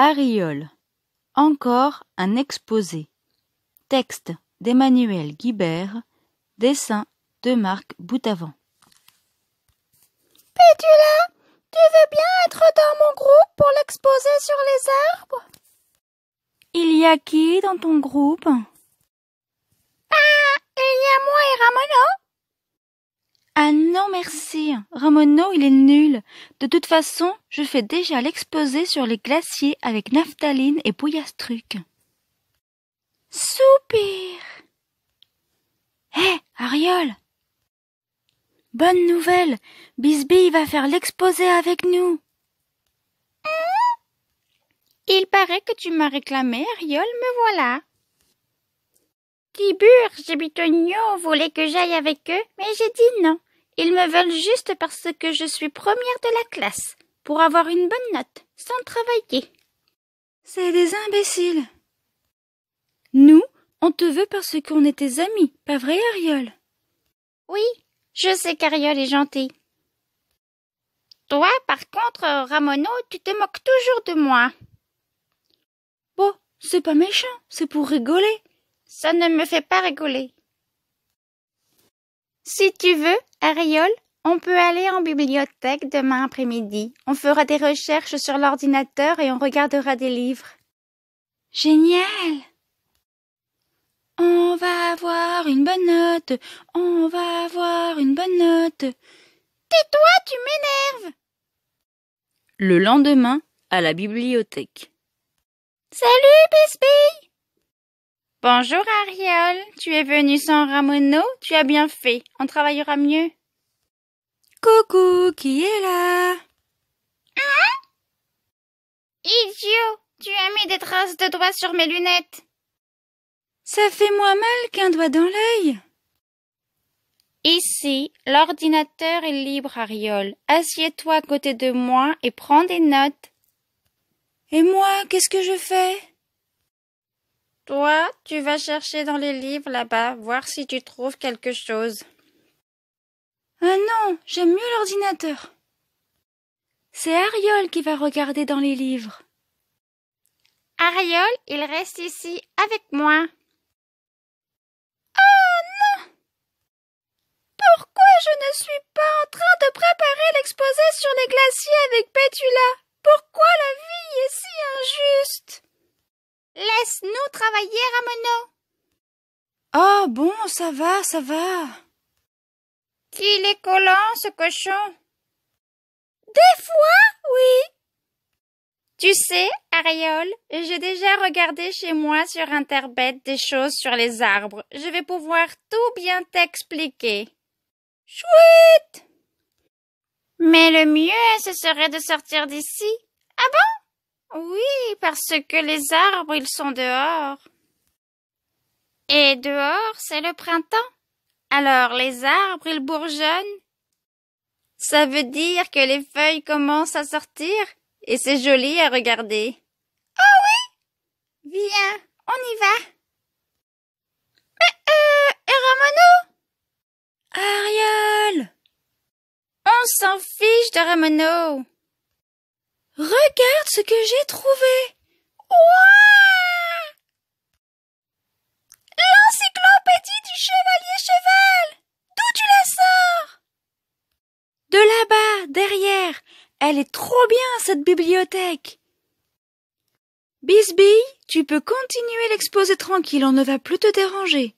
Ariol. Encore un exposé. Texte d'Emmanuel Guibert. Dessin de Marc Boutavant. Pétula, tu veux bien être dans mon groupe pour l'exposer sur les arbres Il y a qui dans ton groupe merci. Ramono, il est nul. De toute façon, je fais déjà l'exposé sur les glaciers avec naphtaline et Pouillastruc. Soupir. Hé, Ariole Ariol. Bonne nouvelle. Bisbee va faire l'exposé avec nous. Il paraît que tu m'as réclamé, Ariol, me voilà. Tibur, Gibitogno voulaient que j'aille avec eux, mais j'ai dit non. Ils me veulent juste parce que je suis première de la classe, pour avoir une bonne note, sans travailler. C'est des imbéciles. Nous, on te veut parce qu'on est tes amis, pas vrai, Ariole Oui, je sais qu'Ariole est gentil. Toi, par contre, Ramono, tu te moques toujours de moi. Bon, c'est pas méchant, c'est pour rigoler. Ça ne me fait pas rigoler. Si tu veux, Ariole, on peut aller en bibliothèque demain après-midi. On fera des recherches sur l'ordinateur et on regardera des livres. Génial. On va avoir une bonne note. On va avoir une bonne note. Tais-toi, tu m'énerves. Le lendemain, à la bibliothèque. Salut, Bisbille Bonjour Ariel, tu es venu sans Ramono, tu as bien fait, on travaillera mieux. Coucou, qui est là Hein Idiot, tu as mis des traces de doigts sur mes lunettes. Ça fait moins mal qu'un doigt dans l'œil. Ici, l'ordinateur est libre, Ariol. Assieds-toi à côté de moi et prends des notes. Et moi, qu'est-ce que je fais toi, tu vas chercher dans les livres là-bas, voir si tu trouves quelque chose. Ah non, j'aime mieux l'ordinateur. C'est Ariole qui va regarder dans les livres. Ariole, il reste ici avec moi. Oh non Pourquoi je ne suis pas en train de préparer l'exposé sur les glaciers avec Petula Pourquoi la travailler, Ramono Oh, ah, bon, ça va, ça va. Qu'il est collant, ce cochon. Des fois, oui. Tu sais, Ariole, j'ai déjà regardé chez moi sur Internet des choses sur les arbres. Je vais pouvoir tout bien t'expliquer. Chouette! Mais le mieux, ce serait de sortir d'ici. Ah bon? Oui, parce que les arbres, ils sont dehors. Et dehors, c'est le printemps. Alors les arbres, ils bourgeonnent. Ça veut dire que les feuilles commencent à sortir et c'est joli à regarder. Oh oui! Viens, on y va. Mais euh, euh, et Ramono? Ariel! On s'en fiche de Ramono. Regarde ce que j'ai trouvé. Ouah L'encyclopédie du chevalier cheval. D'où tu la sors De là-bas, derrière. Elle est trop bien, cette bibliothèque. Bisbille, tu peux continuer l'exposé tranquille, on ne va plus te déranger.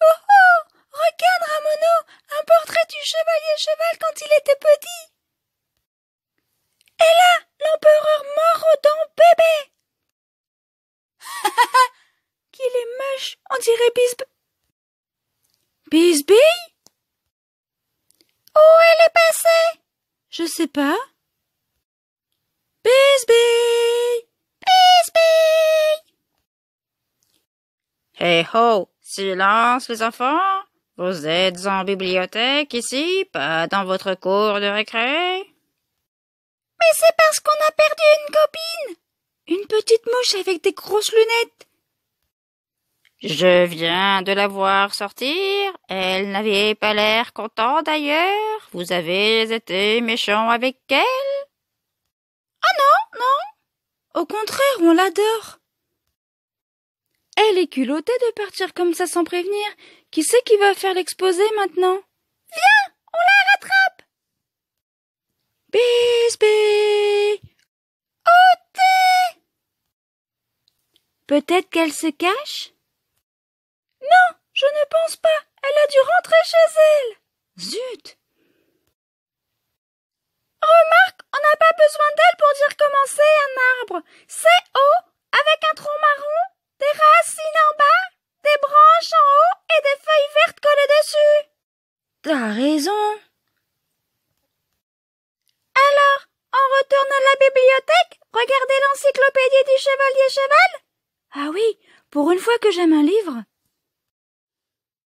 Oh oh Regarde, Ramono, un portrait du chevalier cheval quand il était petit. dirait Bisb... Où elle est passée Je sais pas. Bisbille Bisbille Hé ho Silence les enfants Vous êtes en bibliothèque ici, pas dans votre cours de récré Mais c'est parce qu'on a perdu une copine Une petite mouche avec des grosses lunettes je viens de la voir sortir. Elle n'avait pas l'air contente d'ailleurs. Vous avez été méchant avec elle? Ah non, non. Au contraire, on l'adore. Elle est culottée de partir comme ça sans prévenir. Qui c'est qui va faire l'exposé maintenant? Viens, on la rattrape. Où Ôtez. Peut-être qu'elle se cache? Non, je ne pense pas. Elle a dû rentrer chez elle. Zut. Remarque, on n'a pas besoin d'elle pour dire comment c'est un arbre. C'est haut, avec un tronc marron, des racines en bas, des branches en haut et des feuilles vertes collées dessus. T'as raison. Alors, on retourne à la bibliothèque, regardez l'encyclopédie du chevalier cheval? Ah oui, pour une fois que j'aime un livre.